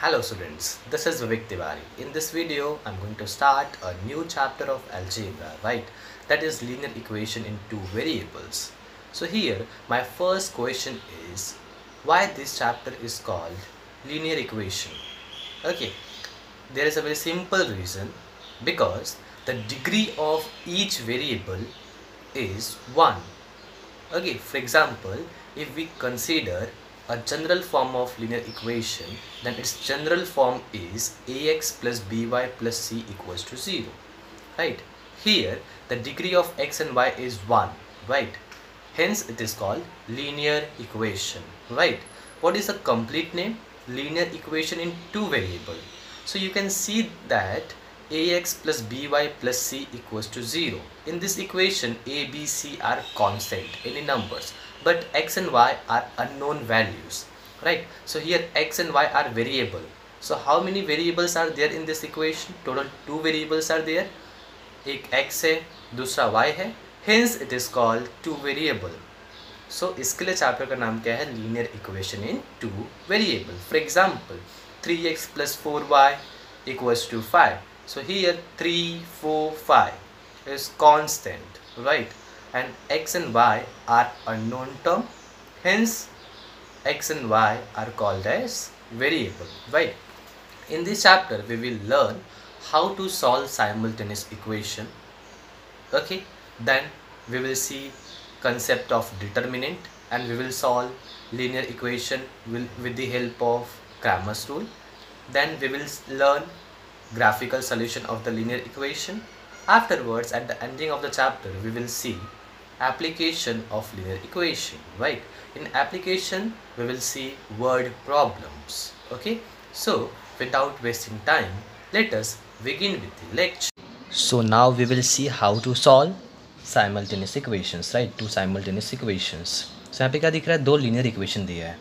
Hello students, this is Vivek Tiwari. In this video, I'm going to start a new chapter of algebra, right? That is linear equation in two variables. So here, my first question is, why this chapter is called linear equation? Okay, there is a very simple reason, because the degree of each variable is 1. Okay, for example, if we consider a general form of linear equation then its general form is ax plus by plus c equals to 0 right here the degree of x and y is 1 right hence it is called linear equation right what is the complete name linear equation in two variable so you can see that ax plus by plus c equals to 0 in this equation a b c are constant any numbers but x and y are unknown values right so here x and y are variable so how many variables are there in this equation total two variables are there ek x hai dusra y hai hence it is called two variable so iske liye chapter linear equation in two variable for example 3x plus 4y equals to 5 so here 3 4 5 is constant right and x and y are unknown term hence x and y are called as variable right in this chapter we will learn how to solve simultaneous equation okay then we will see concept of determinant and we will solve linear equation will, with the help of Cramer's rule then we will learn graphical solution of the linear equation afterwards at the ending of the chapter we will see application of linear equation right in application we will see word problems okay so without wasting time let us begin with the lecture so now we will see how to solve simultaneous equations right two simultaneous equations so yahan pe kya dikh raha hai दो linear equation diya hai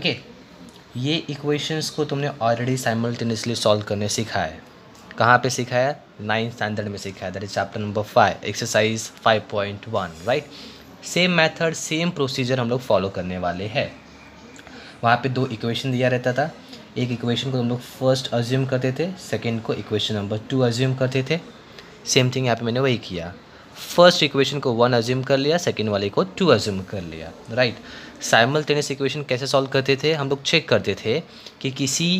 okay. ये equations को तुमने already simultaneously solve करने सीखा है कहाँ पे सिखाया नाइन्थ स्टैंडर्ड में सीखा है that is chapter number five exercise five point one right same method same procedure हम लोग फॉलो करने वाले हैं वहाँ पे दो इक्वेशन दिया रहता था एक इक्वेशन को हम लोग फर्स्ट अज्यूम करते थे सेकेंड को इक्वेशन नंबर टू अज्यूम करते थे सेम थिंग यहाँ पे मैंने वही किया फर्स्ट इक्वेशन को वन अज्यूम कर लिया सेकेंड वाले को टू अज्यूम कर लिया राइट साइमल्टेनियस इक्वेशन कैसे सॉल्व करते थे हम लोग चेक करते थे कि किसी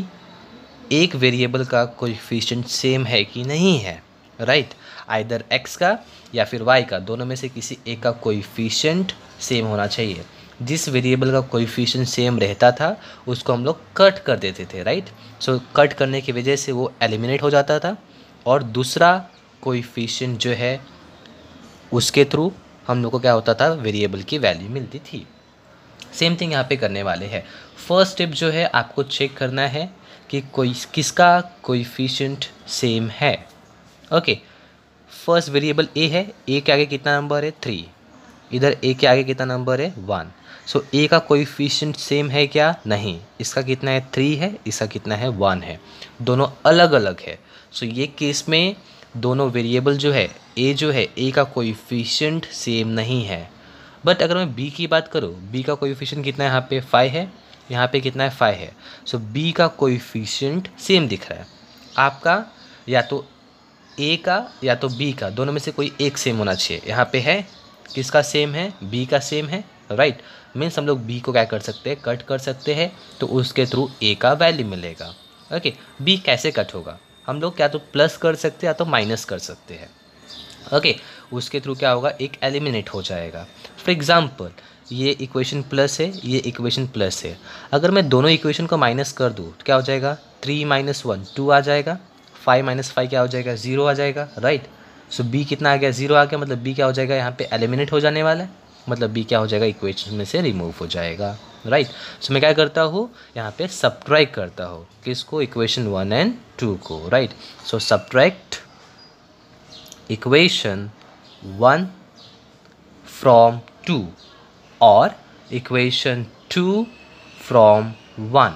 एक वेरिएबल का कोफिशेंट सेम है कि नहीं है राइट आइदर एक्स का या फिर वाई का दोनों में से किसी एक का कोफ़िशेंट सेम होना चाहिए जिस वेरिएबल का कोएफिशिएंट सेम रहता था उसको हम लोग कट कर देते थे राइट सो so, कट करने की वजह से वो एलिमिनेट हो जाता था और दूसरा कोएफिशिएंट जो है उसके थ्रू हम लोग को क्या होता था वेरिएबल की वैल्यू मिलती थी सेम थिंग यहाँ पे करने वाले हैं फर्स्ट स्टेप जो है आपको चेक करना है कि कोई किसका कोइफिशियंट सेम है ओके फर्स्ट वेरिएबल ए है ए के आगे कितना नंबर है थ्री इधर ए के आगे कितना नंबर है वन सो so, ए का कोइफिशियंट सेम है क्या नहीं इसका कितना है थ्री है इसका कितना है वन है दोनों अलग अलग है सो so, ये केस में दोनों वेरिएबल जो है ए जो है ए का कोइफिशियंट सेम नहीं है बट अगर मैं बी की बात करूँ बी का कोइफिशियंट कितना यहाँ पे फाइव है यहाँ पे कितना है फाइव है सो so, बी का कोइफिशियंट सेम दिख रहा है आपका या तो ए का या तो बी का दोनों में से कोई एक सेम होना चाहिए यहाँ पे है किसका सेम है बी का सेम है राइट मीन्स हम लोग बी को क्या कर सकते हैं कट कर सकते हैं तो उसके थ्रू ए का वैल्यू मिलेगा ओके okay. बी कैसे कट होगा हम लोग क्या तो प्लस कर सकते या तो माइनस कर सकते हैं ओके तो okay. उसके थ्रू क्या होगा एक एलिमिनेट हो जाएगा फॉर एग्ज़ाम्पल ये इक्वेशन प्लस है ये इक्वेशन प्लस है अगर मैं दोनों इक्वेशन को माइनस कर दूँ तो क्या हो जाएगा थ्री माइनस वन टू आ जाएगा फाइव माइनस फाइव क्या हो जाएगा ज़ीरो आ जाएगा राइट सो बी कितना आ गया ज़ीरो आ गया मतलब बी क्या हो जाएगा यहाँ पे एलिमिनेट हो जाने वाला है मतलब बी क्या हो जाएगा इक्वेशन में से रिमूव हो जाएगा राइट right. सो so, मैं क्या करता हूँ यहाँ पे सब्ट्रैक्ट करता हूँ किसको इक्वेशन वन एंड टू को right so subtract equation one from two और इक्वेशन टू फ्रॉम वन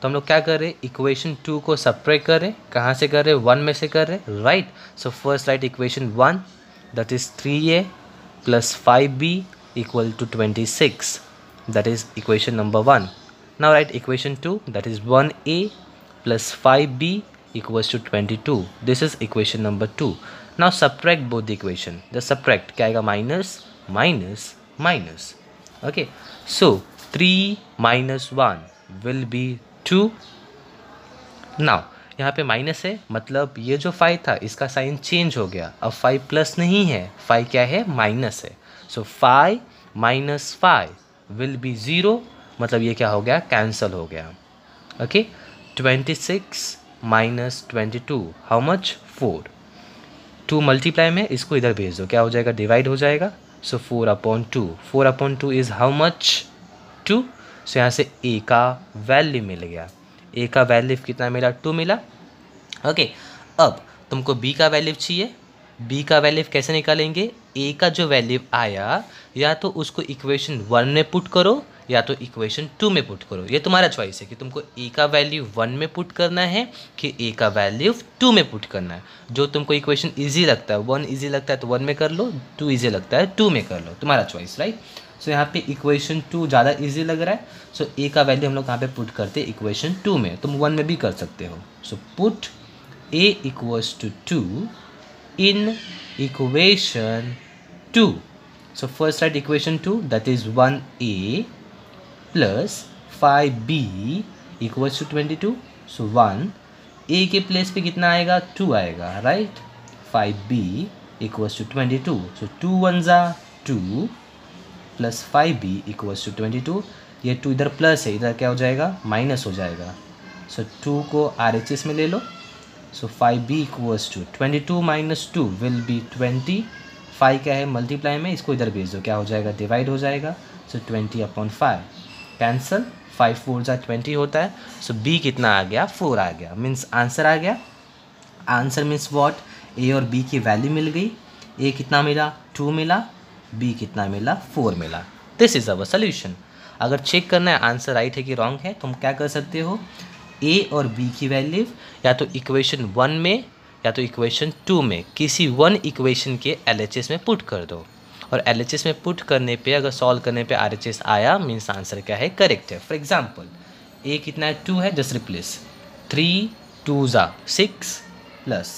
तो हम लोग क्या करें इक्वेशन टू को सप्रेक करें कहाँ से कर रहे हैं वन में से कर रहे right so first right equation one that is three A plus five B equal to twenty six that is equation number one now right equation two that is one A plus five B equal to twenty two this is equation number two now subtract both the equation the subtract क्या minus minus minus okay so 3 minus 1 will be 2 now यहाँ पे minus है मतलब ये जो five था इसका sign change हो गया अब फाइव प्लस नहीं है फाइव क्या है माइनस है so five minus five will be zero मतलब ये क्या हो गया कैंसल हो गया okay twenty six minus twenty two how much four two multiply में इसको इधर भेज दो क्या हो जाएगा डिवाइड हो जाएगा so four upon two four upon two is how much two so यहाँ से ए का वैल्यू मिल गया ए का वैल्यू कितना मिला टू मिला ओके okay, अब तुमको बी का वैल्यू चाहिए बी का वैल्यू कैसे निकालेंगे ए का जो वैल्यू आया या तो उसको इक्वेशन वन में पुट करो या तो इक्वेशन टू में पुट करो ये तुम्हारा चॉइस है कि तुमको ए का वैल्यू वन में पुट करना है कि ए का वैल्यू टू में पुट करना है जो तुमको इक्वेशन ईजी लगता है वन ईजी लगता है तो वन में कर लो टू ईजी लगता है टू में कर लो तुम्हारा चॉइस राइट सो यहाँ पे इक्वेशन टू ज़्यादा ईजी लग रहा है सो ए का वैल्यू हम लोग कहाँ पर पुट करते हैं इक्वेशन टू में तुम वन में भी कर सकते हो so put A equals to two in equation two so first right equation two that is one A plus five B equals to twenty two so one A के place पे कितना आएगा टू आएगा right five B equals to twenty two so two one are two plus five B equals to twenty two ये two इधर plus है इधर क्या हो जाएगा माइनस हो जाएगा सो so, टू को आर एच एस में ले लो so five B equals to twenty two minus two will be twenty five क्या है मल्टीप्लाई में इसको इधर भेज दो क्या हो जाएगा डिवाइड हो जाएगा so twenty upon five cancel five four जहाँ ट्वेंटी होता है सो so, बी कितना आ गया फोर आ गया मीन्स आंसर आ गया आंसर मीन्स वॉट ए और बी की वैल्यू मिल गई ए कितना मिला टू मिला बी कितना मिला फोर मिला दिस इज़ अवर सोल्यूशन अगर चेक करना है आंसर राइट है कि रॉन्ग है तो हम क्या कर सकते हो ए और बी की वैल्यू या तो इक्वेशन वन में या तो इक्वेशन टू में किसी वन इक्वेशन के एल में पुट कर दो और एल में पुट करने पे अगर सॉल्व करने पे आर आया मीन्स आंसर क्या है करेक्ट है फॉर एग्जाम्पल ए कितना है टू है just replace three two are six plus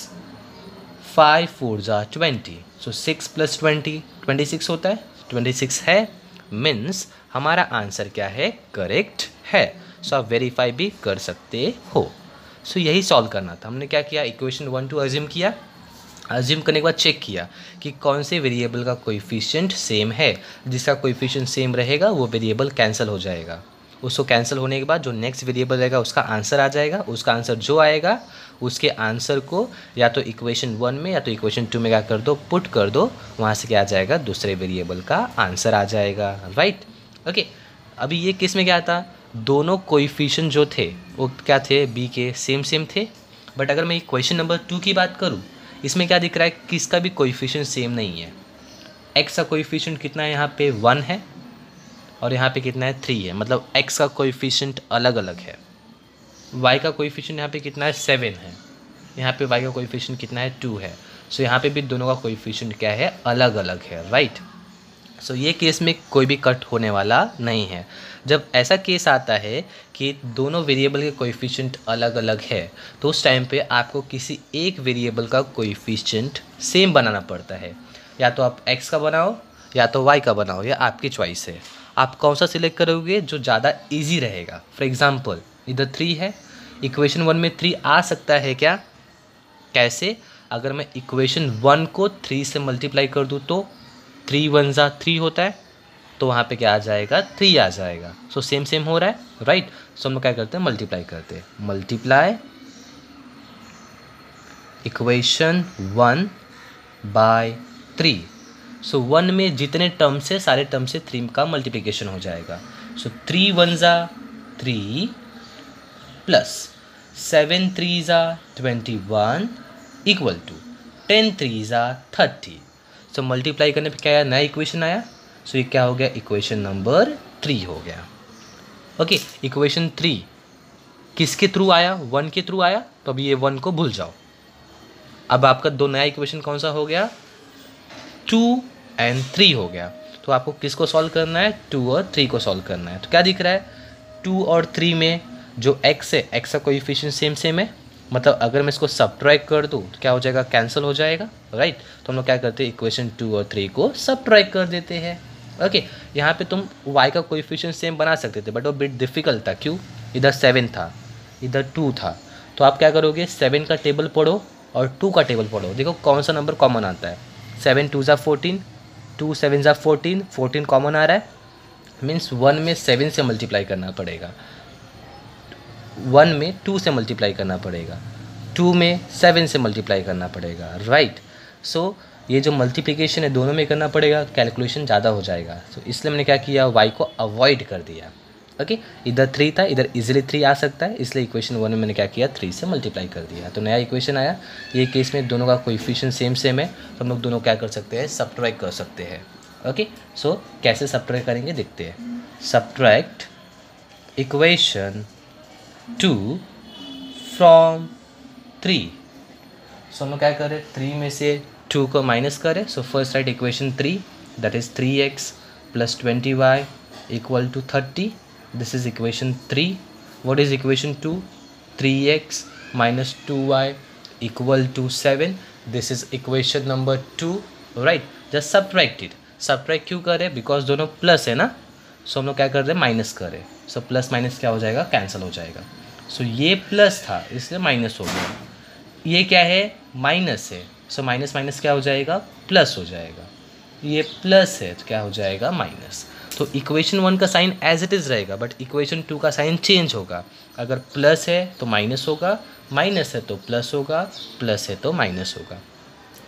five four are twenty so six plus twenty twenty six होता है ट्वेंटी सिक्स है मीन्स हमारा आंसर क्या है करेक्ट है सो so, आप वेरीफाई भी कर सकते हो सो so, यही सॉल्व करना था हमने क्या किया इक्वेशन वन टू एज्यूम किया अज्यूम करने के बाद चेक किया कि कौन से वेरिएबल का कोएफिशिएंट सेम है जिसका कोएफिशिएंट सेम रहेगा वो वेरिएबल कैंसिल हो जाएगा उसको कैंसिल होने के बाद जो नेक्स्ट वेरिएबल रहेगा उसका आंसर आ जाएगा उसका आंसर जो आएगा उसके आंसर को या तो इक्वेशन वन में या तो इक्वेशन टू में क्या कर दो पुट कर दो वहाँ से क्या आ जाएगा दूसरे वेरिएबल का आंसर आ जाएगा राइट ओके अभी ये किस में क्या था दोनों कोइफिशन जो थे वो क्या थे बी के सेम सेम थे बट अगर मैं क्वेश्चन नंबर टू की बात करूँ इसमें क्या दिख रहा है किसका भी कोइफिशियंट सेम नहीं है एक्स का कोइफिशियंट कितना है यहाँ पे वन है और यहाँ पे कितना है थ्री है मतलब एक्स का कोइफिशियंट अलग अलग है वाई का कोईफिशन यहाँ पे कितना है सेवन है यहाँ पे वाई का कोइफिशियंट कितना है टू है सो यहाँ पे भी दोनों का कोइफिशियंट क्या है अलग अलग है राइट सो ये केस में कोई भी कट होने वाला नहीं है जब ऐसा केस आता है कि दोनों वेरिएबल के कोएफिशिएंट अलग अलग है तो उस टाइम पे आपको किसी एक वेरिएबल का कोएफिशिएंट सेम बनाना पड़ता है या तो आप एक्स का बनाओ या तो वाई का बनाओ ये आपकी च्वाइस है आप कौन सा सिलेक्ट करोगे जो ज़्यादा ईजी रहेगा फॉर एग्ज़ाम्पल इधर थ्री है इक्वेशन वन में थ्री आ सकता है क्या कैसे अगर मैं इक्वेशन वन को थ्री से मल्टीप्लाई कर दूँ तो थ्री वन ज़ा थ्री होता है तो वहाँ पे क्या आ जाएगा थ्री आ जाएगा सो सेम सेम हो रहा है राइट सो हम लोग क्या करते हैं मल्टीप्लाई करते हैं multiply equation one by three so one में जितने टर्म से सारे टर्म से थ्री का मल्टीप्लिकेशन हो जाएगा so three one are three plus seven three are twenty one equal to ten three are thirty so multiply करने पे क्या आया नया इक्वेशन आया सो ये क्या हो गया इक्वेशन नंबर थ्री हो गया ओके इक्वेशन थ्री किसके थ्रू आया वन के थ्रू आया तो अभी ये वन को भूल जाओ अब आपका दो नया इक्वेशन कौन सा हो गया टू एंड थ्री हो गया तो आपको किसको सॉल्व करना है टू और थ्री को सॉल्व करना है तो क्या दिख रहा है टू और थ्री में जो एक्स है एक्स का कोइफिशियंट सेम सेम है मतलब अगर मैं इसको सब्ट्रैक कर दूँ तो क्या हो जाएगा कैंसिल हो जाएगा राइट तो हम लोग क्या करते हैं इक्वेशन टू और थ्री को सब्ट्रैक कर देते हैं ओके यहाँ पे तुम वाई का कोएफिशिएंट सेम बना सकते थे बट वो बिट डिफिकल्ट था क्यों इधर सेवन था इधर टू था तो आप क्या करोगे सेवन का टेबल पढ़ो और टू का टेबल पढ़ो देखो कौन सा नंबर कॉमन आता है seven two are fourteen two seven are fourteen fourteen common आ रहा है मीन्स वन में सेवन से मल्टीप्लाई करना पड़ेगा वन में टू से मल्टीप्लाई करना पड़ेगा टू में सेवन से मल्टीप्लाई करना पड़ेगा राइट right? सो so, ये जो मल्टीप्लिकेशन है दोनों में करना पड़ेगा कैलकुलेशन ज़्यादा हो जाएगा तो so, इसलिए मैंने क्या किया वाई को अवॉइड कर दिया ओके okay? इधर थ्री था इधर इजिली थ्री आ सकता है इसलिए इक्वेशन वन में मैंने क्या किया थ्री से मल्टीप्लाई कर दिया तो नया इक्वेशन आया ये केस में दोनों का कोइफिशियन सेम सेम है तो हम लोग दोनों क्या कर सकते हैं सब्ट्रैक्ट कर सकते हैं ओके सो कैसे सब्ट्रैक्ट करेंगे देखते हैं subtract equation two from three so हम लोग क्या करें थ्री में से टू को माइनस करें so first right equation three that is three X plus twenty Y equal to thirty this is equation three what equation two three X minus two Y equal to seven this is equation number two right just subtract it subtract क्यों करें because दोनों plus है ना so so, हम लोग क्या कर रहे हैं माइनस करें सो प्लस माइनस क्या हो जाएगा कैंसिल हो जाएगा सो so, ये प्लस था इसलिए माइनस हो गया ये क्या है माइनस है सो माइनस माइनस क्या हो जाएगा प्लस हो जाएगा ये प्लस है तो क्या हो जाएगा माइनस तो इक्वेशन वन का साइन एज इट इज़ रहेगा बट इक्वेशन टू का साइन चेंज होगा अगर प्लस है तो माइनस होगा माइनस है तो प्लस होगा प्लस है तो माइनस होगा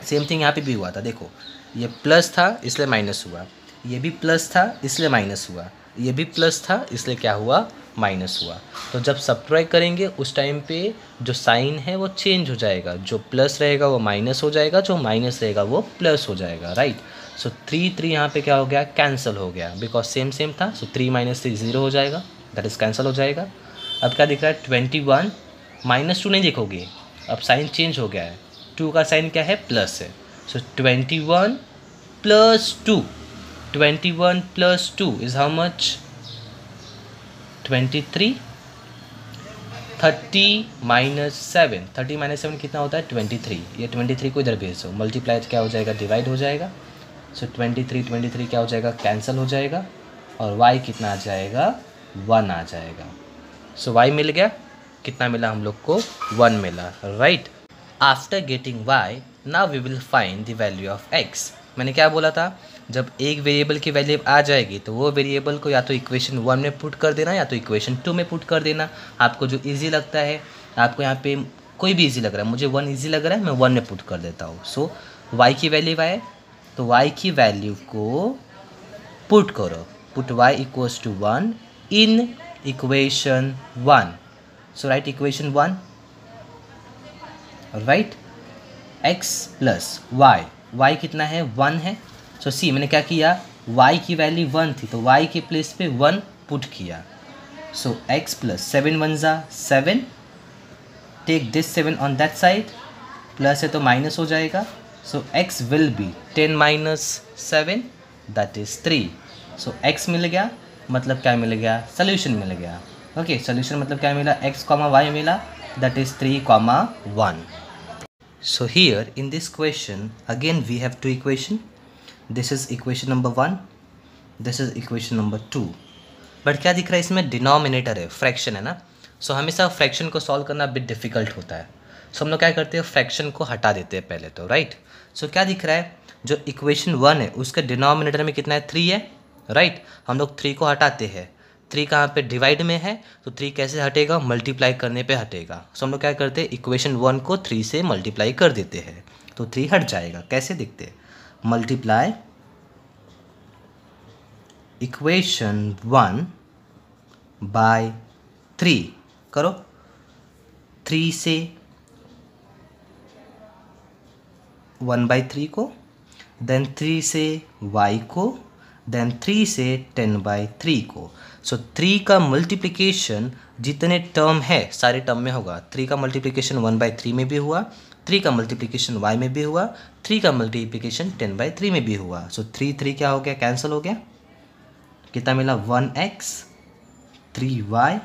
सेम थिंग यहाँ पे भी हुआ था देखो ये प्लस था इसलिए माइनस हुआ ये भी प्लस था इसलिए माइनस हुआ ये भी प्लस था इसलिए क्या हुआ माइनस हुआ तो जब सब्ट्रैक्ट करेंगे उस टाइम पे जो साइन है वो चेंज हो जाएगा जो प्लस रहेगा वो माइनस हो जाएगा जो माइनस रहेगा वो प्लस हो जाएगा राइट सो थ्री थ्री यहाँ पे क्या हो गया कैंसिल हो गया बिकॉज सेम सेम था so three minus three zero हो जाएगा दैट इज़ कैंसिल हो जाएगा अब क्या दिख रहा है ट्वेंटी वन माइनस टू नहीं देखोगे अब साइन चेंज हो गया है टू का साइन क्या है प्लस है so twenty one plus two twenty one plus two is how much 23 thirty minus seven thirty minus seven कितना होता है ट्वेंटी थ्री ये ट्वेंटी थ्री को इधर भेज दो मल्टीप्लाई तो क्या हो जाएगा डिवाइड हो जाएगा so twenty three twenty three क्या हो जाएगा कैंसिल हो जाएगा और वाई कितना आ जाएगा वन आ जाएगा सो so, वाई मिल गया कितना मिला हम लोग को वन मिला right after getting Y now we will find the value of X मैंने क्या बोला था जब एक वेरिएबल की वैल्यू आ जाएगी तो वो वेरिएबल को या तो इक्वेशन वन में पुट कर देना या तो इक्वेशन टू में पुट कर देना आपको जो ईजी लगता है आपको यहाँ पे कोई भी ईजी लग रहा है मुझे वन ईजी लग रहा है मैं वन में पुट कर देता हूँ सो वाई की वैल्यू आए तो वाई की वैल्यू को पुट करो put Y equals to one in equation one so right equation one right X plus Y Y कितना है वन है सो so, सी मैंने क्या किया वाई की वैल्यू वन थी तो वाई के प्लेस पे वन पुट किया so x plus seven one are seven take this seven on that side plus है तो माइनस हो जाएगा so X will be ten minus seven that is three so X मिल गया मतलब क्या मिल गया सोल्यूशन मिल गया ओके okay, सोल्यूशन मतलब क्या मिला एक्स कॉमा वाई मिला that is three comma one so here in this question again we have two equation this is equation number one this is equation number two but क्या दिख रहा है इसमें denominator है फ्रैक्शन है ना so so, हमेशा फ्रैक्शन को सॉल्व करना बिट डिफ़िकल्ट होता है सो so, हम लोग क्या करते हैं फ्रैक्शन को हटा देते हैं पहले तो राइट सो so, क्या दिख रहा है जो इक्वेशन वन है उसके डिनोमिनेटर में कितना है थ्री है राइट right? हम लोग थ्री को हटाते हैं थ्री कहाँ पे डिवाइड में है तो थ्री कैसे हटेगा मल्टीप्लाई करने पे हटेगा सो so, हम लोग क्या करते हैं इक्वेशन वन को थ्री से मल्टीप्लाई कर देते हैं तो थ्री हट जाएगा कैसे दिखते हैं multiply equation 1 by 3 करो 3 से 1 बाई थ्री को देन 3 से y को देन 3 से 10 बाई थ्री को सो so, 3 का मल्टीप्लीकेशन जितने टर्म है सारे टर्म में होगा 3 का मल्टीप्लीकेशन 1 बाई थ्री में भी हुआ थ्री का मल्टीप्लीकेशन वाई में भी हुआ थ्री का मल्टीप्लीकेशन टेन बाई थ्री में भी हुआ सो थ्री थ्री क्या हो गया कैंसिल हो गया कितना मिला one X three Y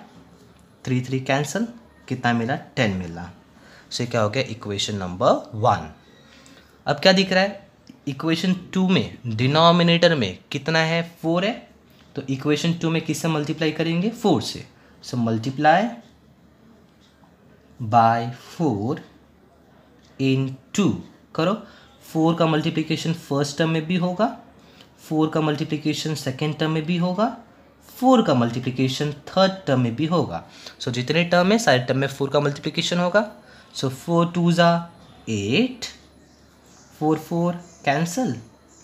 three three cancel कितना मिला टेन मिला सो so, क्या हो गया इक्वेशन नंबर वन अब क्या दिख रहा है इक्वेशन टू में डिनोमिनेटर में कितना है फोर है तो इक्वेशन टू में किससे मल्टीप्लाई करेंगे फोर से so multiply by four in two करो फोर का मल्टीप्लिकेशन फर्स्ट टर्म में भी होगा फोर का मल्टीप्लिकेशन सेकेंड टर्म में भी होगा फोर का मल्टीप्लिकेशन थर्ड टर्म में भी होगा सो so, जितने टर्म है सारे टर्म में फोर का मल्टीप्लिकेशन होगा so four two are eight four four cancel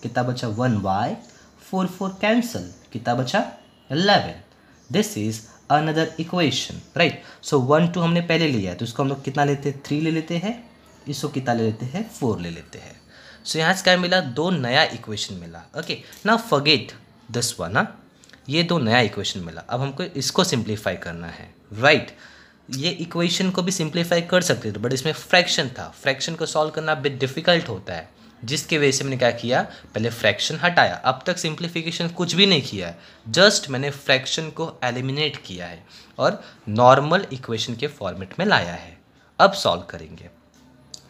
कितना बचा one Y four four cancel कितना बचा eleven this is another equation right so one two हमने पहले लिया है तो उसको हम लोग कितना लेते हैं थ्री ले लेते हैं इसको कितना ले लेते हैं फोर ले लेते हैं सो यहाँ से क्या मिला दो नया इक्वेशन मिला ओके ना फगेट दस वन ना ये दो नया इक्वेशन मिला अब हमको इसको सिंप्लीफाई करना है राइट right. ये इक्वेशन को भी सिंप्लीफाई कर सकते थे बट इसमें फ्रैक्शन था फ्रैक्शन को सॉल्व करना बिट डिफ़िकल्ट होता है जिसके वजह से मैंने क्या किया पहले फ्रैक्शन हटाया अब तक सिंप्लीफिकेशन कुछ भी नहीं किया है जस्ट मैंने फ्रैक्शन को एलिमिनेट किया है और नॉर्मल इक्वेशन के फॉर्मेट में लाया है अब सॉल्व करेंगे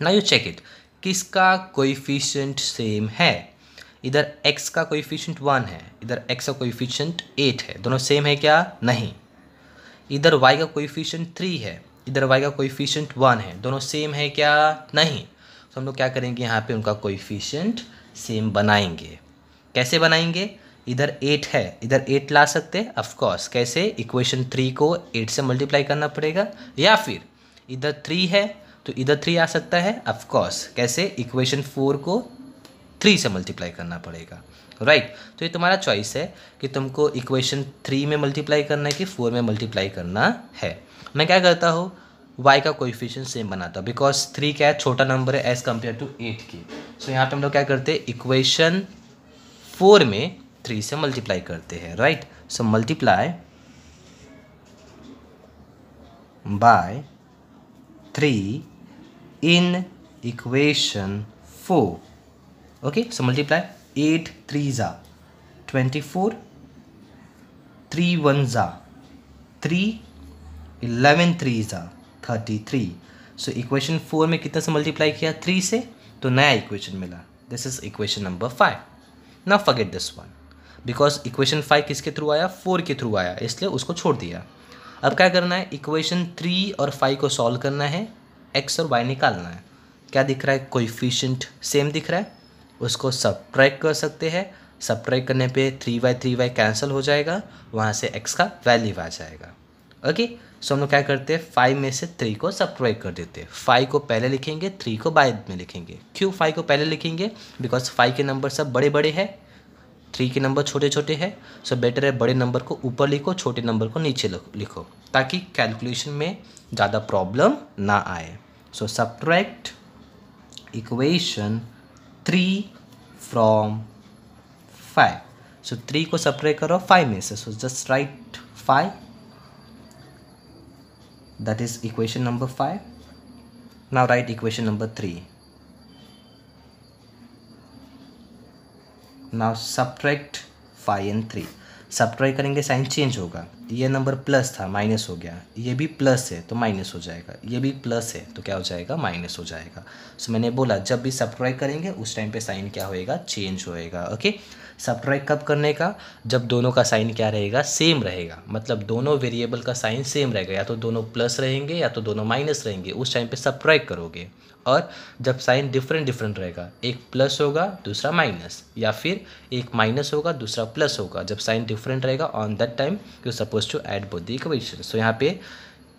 ना यू चेक इट किसका कोइफिशियंट सेम है इधर x का कोइफिशियंट वन है इधर x का कोइफिशियंट एट है दोनों सेम है क्या नहीं इधर y का कोइफिशियंट थ्री है इधर y का कोइफिशियंट वन है दोनों सेम है क्या नहीं तो हम लोग क्या करेंगे यहाँ पे उनका कोइफिशियंट सेम बनाएंगे कैसे बनाएंगे इधर एट है इधर एट ला सकते हैं ऑफकोर्स कैसे इक्वेशन थ्री को एट से मल्टीप्लाई करना पड़ेगा या फिर इधर थ्री है तो इधर थ्री आ सकता है अफकोर्स कैसे इक्वेशन फोर को थ्री से मल्टीप्लाई करना पड़ेगा राइट right. तो ये तुम्हारा चॉइस है कि तुमको इक्वेशन थ्री में मल्टीप्लाई करना है कि फोर में मल्टीप्लाई करना है मैं क्या करता हूँ वाई का कोइफिशन सेम बनाता हूँ बिकॉज थ्री क्या है छोटा नंबर है एज़ कम्पेयर टू एट की सो so, यहाँ पे हम लोग क्या करते हैं इक्वेशन फोर में थ्री से मल्टीप्लाई करते हैं right so multiply by three in equation 4 okay so multiply 8 threes are 24 3 ones are 3 11 threes are 33 so equation four में कितना से मल्टीप्लाई किया थ्री से तो नया इक्वेशन मिला this is equation number five ना forget this one because equation five किसके थ्रू आया फोर के थ्रू आया इसलिए उसको छोड़ दिया अब क्या करना है इक्वेशन थ्री और फाइव को सॉल्व करना है एक्स और वाई निकालना है क्या दिख रहा है कोइफिशेंट सेम दिख रहा है उसको सब कर सकते हैं सब करने पे three by three by cancel हो जाएगा वहाँ से एक्स का वैल्यू आ जाएगा ओके सो हम लोग क्या करते हैं फाइव में से थ्री को सब कर देते हैं फाइव को पहले लिखेंगे थ्री को बाद में लिखेंगे क्यों फाइव को पहले लिखेंगे बिकॉज फाइव के नंबर सब बड़े बड़े हैं थ्री के नंबर छोटे छोटे हैं सो बेटर है बड़े नंबर को ऊपर लिखो छोटे नंबर को नीचे लिखो ताकि कैलकुलेशन में ज़्यादा प्रॉब्लम ना आए So subtract equation 3 from 5. So 3 को subtract करो 5 में से just write 5 that is equation number 5 now write equation number 3 now subtract 5 and 3 सब्ट्राई करेंगे साइन चेंज होगा ये नंबर प्लस था माइनस हो गया ये भी प्लस है तो माइनस हो जाएगा ये भी प्लस है तो क्या हो जाएगा माइनस हो जाएगा सो so, मैंने बोला जब भी सब्ट्राई करेंगे उस टाइम पे साइन क्या होएगा चेंज होएगा ओके okay? सब्ट्रैक कब करने का जब दोनों का साइन क्या रहेगा सेम रहेगा मतलब दोनों वेरिएबल का साइन सेम रहेगा या तो दोनों प्लस रहेंगे या तो दोनों माइनस रहेंगे उस टाइम पे सब्ट्रैक करोगे और जब साइन डिफरेंट डिफरेंट रहेगा एक प्लस होगा दूसरा माइनस या फिर एक माइनस होगा दूसरा प्लस होगा जब साइन डिफरेंट रहेगा on that time you suppose to add both the equation so यहाँ पे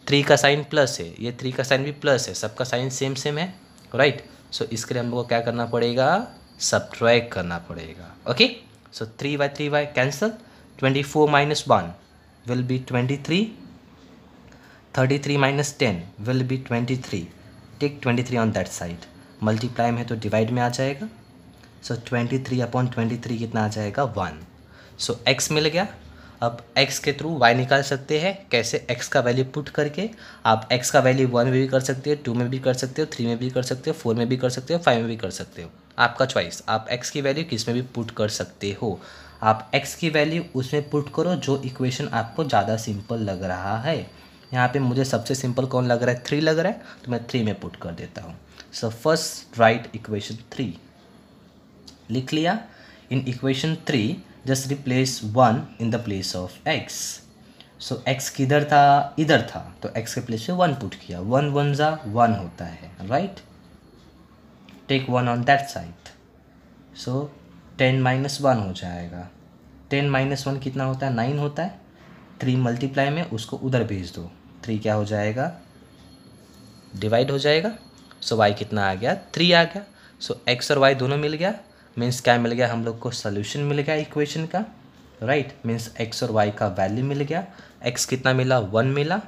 थ्री का साइन प्लस है ये थ्री का साइन भी प्लस है सबका साइन सेम सेम है राइट right? सो so, इसके लिए हम लोग को क्या करना पड़ेगा सब्ट्रैक करना पड़ेगा okay okay? So 3 by 3 by cancel. 24 minus 1 will be 23. 33 minus 10 will be 23. Take 23 on that side. Multiply में तो डिवाइड में आ जाएगा so twenty three upon twenty three कितना आ जाएगा वन सो एक्स मिल गया अब एक्स के थ्रू वाई निकाल सकते हैं कैसे एक्स का वैल्यू पुट करके आप एक्स का वैल्यू वन में भी कर सकते हो टू में भी कर सकते हो थ्री में भी कर सकते हो फोर में भी कर सकते हो फाइव में भी कर सकते हो आपका चॉइस आप एक्स की वैल्यू किस में भी पुट कर सकते हो आप एक्स की वैल्यू उसमें पुट करो जो इक्वेशन आपको ज़्यादा सिंपल लग रहा है यहाँ पे मुझे सबसे सिंपल कौन लग रहा है थ्री लग रहा है तो मैं थ्री में पुट कर देता हूँ so first right equation three लिख लिया in equation three just replace one in the place of x so X किधर था इधर था तो एक्स के प्लेस पे वन पुट किया वन वन ज़ा वन होता है right right? Take one on that side so ten minus one हो जाएगा टेन माइनस वन कितना होता है नाइन होता है थ्री मल्टीप्लाई में उसको उधर भेज दो थ्री क्या हो जाएगा डिवाइड हो जाएगा सो वाई कितना आ गया थ्री आ गया सो एक्स और वाई दोनों मिल गया मीन्स क्या मिल गया हम लोग को सोल्यूशन मिल गया इक्वेशन का राइट मीन्स एक्स और वाई का वैल्यू मिल गया एक्स कितना मिला वन मिला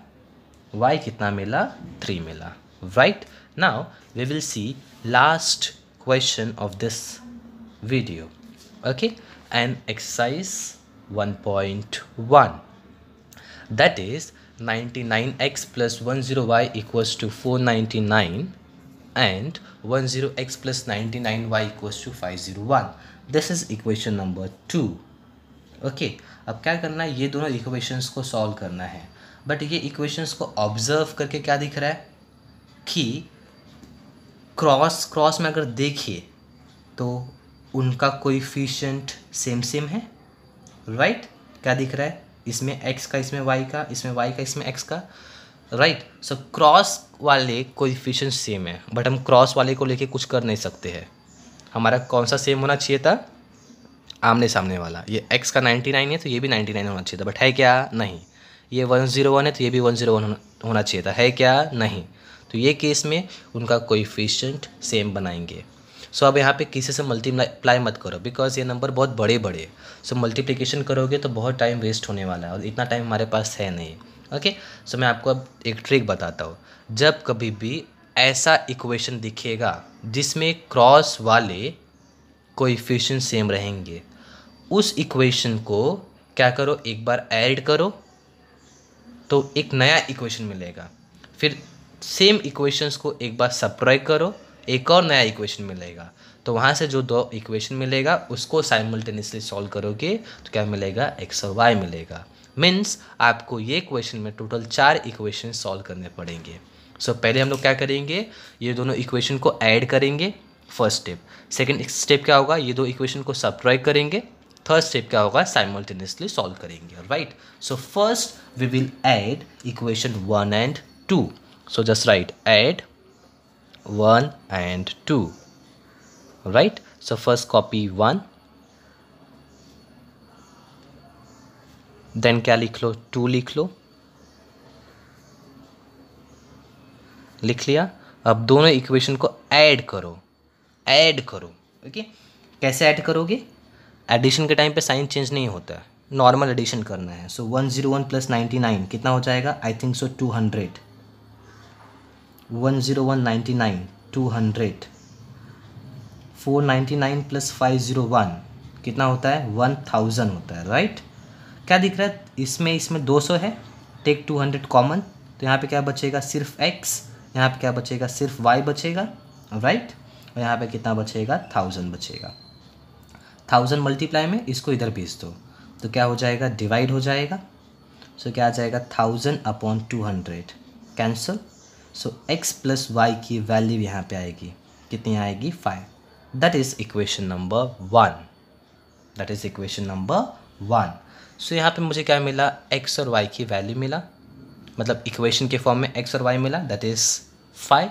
वाई कितना मिला थ्री मिला right right? now we will see last question of this video okay an exercise 1.1 that is 99x plus 10y equals to 499 and 10x plus 99y equals to 501 this is equation number 2 okay अब क्या करना है ये दोनों equations को solve करना है but ये इक्वेशंस को ऑब्जर्व करके क्या दिख रहा है कि क्रॉस क्रॉस में अगर देखिए तो उनका कोइफिशियंट सेम सेम है राइट right? क्या दिख रहा है इसमें एक्स का इसमें वाई का इसमें वाई का इसमें एक्स का राइट सो क्रॉस वाले कोइफिशियंट सेम है बट हम क्रॉस वाले को लेके कुछ कर नहीं सकते हैं हमारा कौन सा सेम होना चाहिए था आमने सामने वाला ये एक्स का नाइन्टी नाइन है तो ये भी नाइन्टी नाइन होना चाहिए था बट है क्या नहीं ये वन ज़ीरो वन है तो ये भी वन ज़ीरो वन होना चाहिए था है क्या नहीं तो ये केस में उनका कोइफिशियंट सेम बनाएंगे सो so, अब यहाँ पे किसी से मल्टीप्लाई मत करो बिकॉज ये नंबर बहुत बड़े बड़े सो so, मल्टीप्लीकेशन करोगे तो बहुत टाइम वेस्ट होने वाला है और इतना टाइम हमारे पास है नहीं ओके okay? सो so, मैं आपको अब एक ट्रिक बताता हूँ जब कभी भी ऐसा इक्वेशन दिखेगा जिसमें क्रॉस वाले कोइफिशियन सेम रहेंगे उस इक्वेशन को क्या करो एक बार ऐड करो तो एक नया इक्वेशन मिलेगा फिर सेम इक्वेशंस को एक बार सब्ट्रैक करो एक और नया इक्वेशन मिलेगा तो वहाँ से जो दो इक्वेशन मिलेगा उसको साइमल्टेनियसली सॉल्व करोगे तो क्या मिलेगा एक्स और वाई मिलेगा मीन्स आपको ये क्वेश्चन में टोटल चार इक्वेशन सॉल्व करने पड़ेंगे सो so, पहले हम लोग क्या करेंगे ये दोनों इक्वेशन को ऐड करेंगे फर्स्ट स्टेप सेकेंड स्टेप क्या होगा ये दो इक्वेशन को सब्ट्रैक करेंगे थर्ड स्टेप क्या होगा साइमल्टेनियसली सॉल्व करेंगे right so first we will add equation one and two so just write add 1 and 2 right so first copy 1 then क्या लिख लो टू लिख लो लिख लिया अब दोनों इक्वेशन को ऐड करो ऐड करो ओके कैसे ऐड करोगे एडिशन के टाइम पे साइन चेंज नहीं होता है नॉर्मल एडिशन करना है so one zero one plus ninety nine कितना हो जाएगा I think so two hundred one zero one ninety nine two hundred four ninety nine plus five zero one कितना होता है वन थाउजेंड होता है राइट क्या दिख रहा है इसमें इसमें दो सौ है टेक टू हंड्रेड कॉमन तो यहाँ पे क्या बचेगा सिर्फ एक्स यहाँ पे क्या बचेगा सिर्फ वाई बचेगा राइट और यहाँ पे कितना बचेगा थाउजेंड बचेगा थाउजेंड मल्टीप्लाई में इसको इधर भेज दो तो क्या हो जाएगा डिवाइड हो जाएगा सो so, क्या आ जाएगा thousand upon two hundred cancel so x plus y की वैल्यू यहाँ पे आएगी कितनी आएगी five that is equation number one that is equation number one so यहाँ पे मुझे क्या मिला एक्स और वाई की वैल्यू मिला मतलब इक्वेशन के फॉर्म में एक्स और वाई मिला दैट इज़ फाइव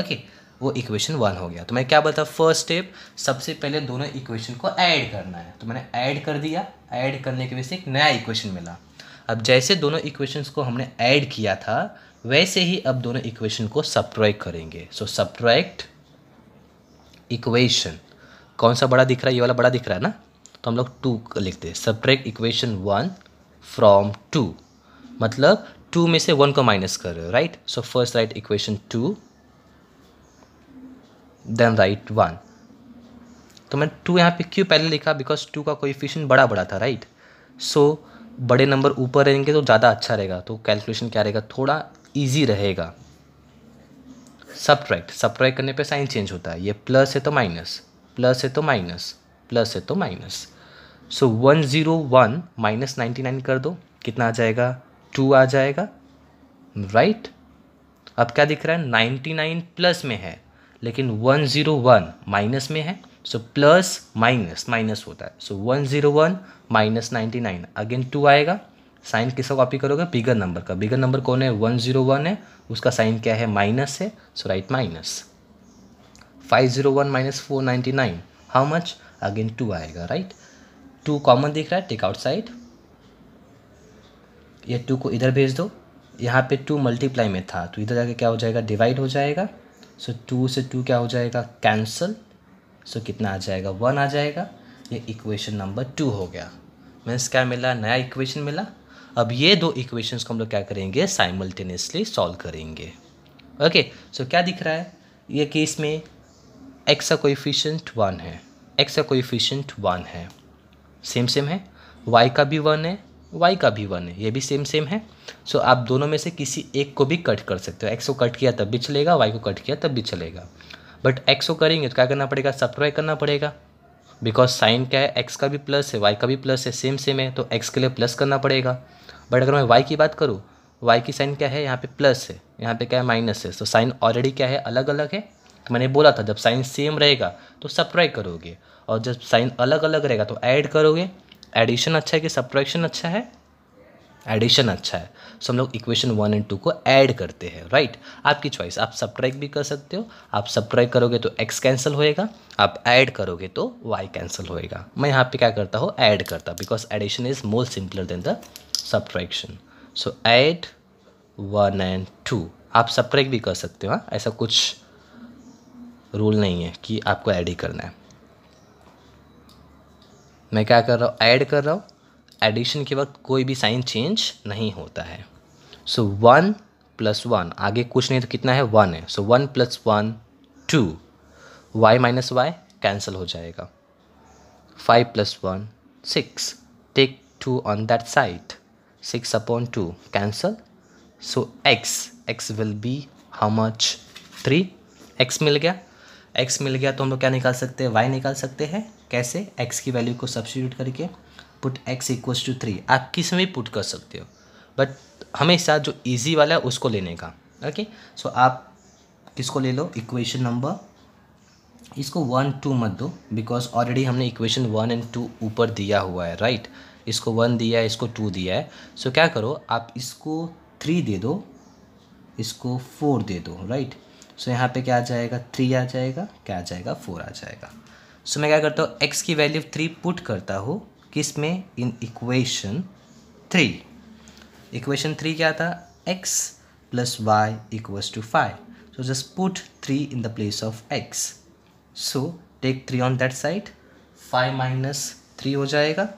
ओके वो इक्वेशन वन हो गया तो मैं क्या बोलता फर्स्ट स्टेप सबसे पहले दोनों इक्वेशन को ऐड करना है तो मैंने ऐड कर दिया ऐड करने की वजह से एक नया इक्वेशन मिला अब जैसे दोनों इक्वेशंस को हमने ऐड किया था वैसे ही अब दोनों इक्वेशन को सब्ट्रैक्ट करेंगे सो सब्ट्रैक्ट इक्वेशन कौन सा बड़ा दिख रहा है ये वाला बड़ा दिख रहा है ना तो हम लोग टू लिखते हैं subtract equation one from two मतलब टू में से वन को माइनस कर रहे हो right so first right equation two then write one तो मैं टू यहाँ पे क्यों पहले लिखा बिकॉज टू का इक्वेशन बड़ा बड़ा था राइट right? सो so, बड़े नंबर ऊपर रहेंगे तो ज़्यादा अच्छा रहेगा तो कैलकुलेशन क्या रहेगा थोड़ा ईजी रहेगा सब्ट्रैक्ट सब्ट्रैक्ट करने पे साइन चेंज होता है ये प्लस है तो माइनस प्लस है तो माइनस प्लस है तो minus so one zero one minus ninety nine कर दो कितना आ जाएगा टू आ जाएगा राइट right? अब क्या दिख रहा है नाइन्टी नाइन प्लस में है लेकिन वन ज़ीरो वन माइनस में है सो प्लस माइनस माइनस होता है so one zero one minus ninety nine again two आएगा साइन किसका कॉपी करोगे बिगर नंबर का बिगर नंबर कौन है वन जीरो वन है उसका साइन क्या है माइनस है so right minus five zero one minus four ninety nine how much again two आएगा राइट टू कॉमन दिख रहा है टेक आउट साइड ये टू को इधर भेज दो यहाँ पे टू मल्टीप्लाई में था तो इधर जाके क्या हो जाएगा डिवाइड हो जाएगा सो so, टू से टू क्या हो जाएगा कैंसल सो so, कितना आ जाएगा वन आ जाएगा ये इक्वेशन नंबर टू हो गया मीन्स क्या मिला नया इक्वेशन मिला अब ये दो इक्वेशंस को हम लोग क्या करेंगे साइमल्टेनियसली सॉल्व करेंगे ओके सो so, क्या दिख रहा है ये केस में एक्स का कोइफिशियंट वन है एक्स का कोइफिशियंट वन है सेम सेम है वाई का भी वन है वाई का भी वन है ये भी सेम सेम है सो so, आप दोनों में से किसी एक को भी कट कर सकते हो एक्स को कट किया तब भी चलेगा वाई को कट किया तब भी चलेगा बट एक्स को करेंगे तो क्या करना पड़ेगा सब्ट्रैक्ट करना पड़ेगा बिकॉज साइन क्या है एक्स का भी प्लस है वाई का भी प्लस है सेम सेम है तो एक्स के लिए प्लस करना पड़ेगा बट अगर मैं वाई की बात करूँ वाई की साइन क्या है यहाँ पे प्लस है यहाँ पे क्या है माइनस है तो साइन ऑलरेडी क्या है अलग अलग है तो मैंने बोला था जब साइन सेम रहेगा तो सब्ट्रैक करोगे और जब साइन अलग अलग रहेगा तो ऐड करोगे एडिशन अच्छा है कि सब्ट्रैक्शन अच्छा है एडिशन अच्छा है सो so, हम लोग इक्वेशन वन एंड टू को ऐड करते हैं राइट आपकी चॉइस आप सब्ट्रैक भी कर सकते हो आप सब्ट्रैक करोगे तो एक्स कैंसिल होएगा आप ऐड करोगे तो वाई कैंसिल होएगा मैं यहाँ पे क्या करता हूँ ऐड करता because addition is more simpler than the subtraction so add one and two आप सप्रैक्ट भी कर सकते हो हाँ? ऐसा कुछ रूल नहीं है कि आपको ऐड ही करना है मैं क्या कर रहा हूँ ऐड कर रहा हूँ एडिशन के वक्त कोई भी साइन चेंज नहीं होता है सो वन प्लस वन आगे कुछ नहीं तो कितना है वन है so one plus one two y minus y cancel हो जाएगा five plus one six take two on that side 6 upon 2 cancel so x x will be how much 3 x मिल गया x मिल गया तो हम लोग क्या निकाल सकते हैं y निकाल सकते हैं कैसे x की वैल्यू को सब्सिट्यूट करके put x equals to three आप किस में भी पुट कर सकते हो बट हमेशा जो इजी वाला है उसको लेने का ओके सो so, आप किसको ले लो इक्वेशन नंबर इसको वन टू मत दो बिकॉज ऑलरेडी हमने इक्वेशन वन एंड टू ऊपर दिया हुआ है राइट right? इसको वन दिया है इसको टू दिया है सो क्या करो आप इसको थ्री दे दो इसको फोर दे दो राइट सो यहाँ पे क्या आ जाएगा थ्री आ जाएगा क्या आ जाएगा फोर आ जाएगा सो मैं क्या करता हूँ एक्स की वैल्यू थ्री पुट करता हूँ किस में in equation three equation three क्या था x plus y equal to five so just put three in the place of x so take three on that side five minus three हो जाएगा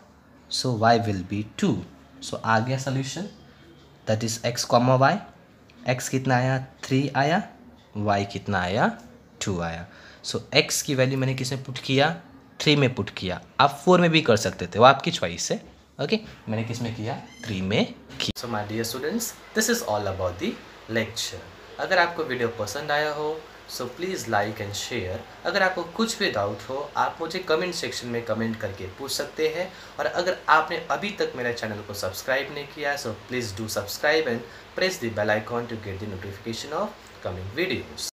so y will be two so so, आ गया solution that is x comma y x कितना आया three आया y कितना आया two आया सो so, एक्स की वैल्यू मैंने किसमें पुट किया थ्री में पुट किया आप फोर में भी कर सकते थे वो आपकी चॉइस है ओके okay? मैंने किस में किया थ्री में किया so my dear students this is all about the lecture अगर आपको वीडियो पसंद आया हो so please like and share अगर आपको कुछ भी डाउट हो आप मुझे कमेंट सेक्शन में कमेंट करके पूछ सकते हैं और अगर आपने अभी तक मेरे चैनल को सब्सक्राइब नहीं किया so please do subscribe and press the bell icon to get the notification of coming videos